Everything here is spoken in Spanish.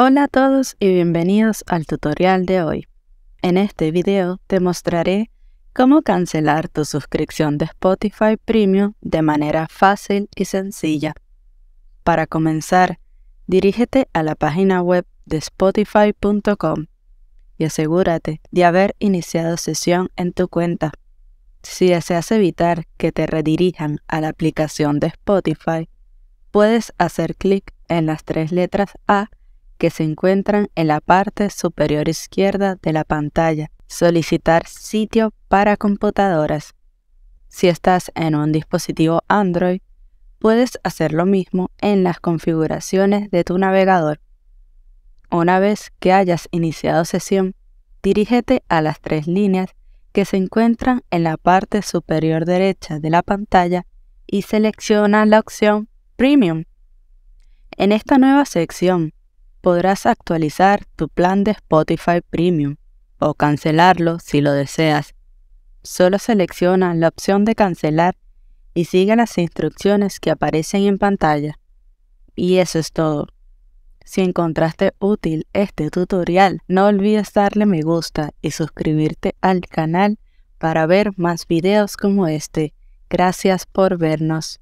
Hola a todos y bienvenidos al tutorial de hoy. En este video te mostraré cómo cancelar tu suscripción de Spotify Premium de manera fácil y sencilla. Para comenzar, dirígete a la página web de spotify.com y asegúrate de haber iniciado sesión en tu cuenta. Si deseas evitar que te redirijan a la aplicación de Spotify, puedes hacer clic en las tres letras A que se encuentran en la parte superior izquierda de la pantalla. Solicitar sitio para computadoras. Si estás en un dispositivo Android, puedes hacer lo mismo en las configuraciones de tu navegador. Una vez que hayas iniciado sesión, dirígete a las tres líneas que se encuentran en la parte superior derecha de la pantalla y selecciona la opción Premium. En esta nueva sección podrás actualizar tu plan de Spotify Premium o cancelarlo si lo deseas. Solo selecciona la opción de cancelar y sigue las instrucciones que aparecen en pantalla. Y eso es todo. Si encontraste útil este tutorial, no olvides darle me gusta y suscribirte al canal para ver más videos como este. Gracias por vernos.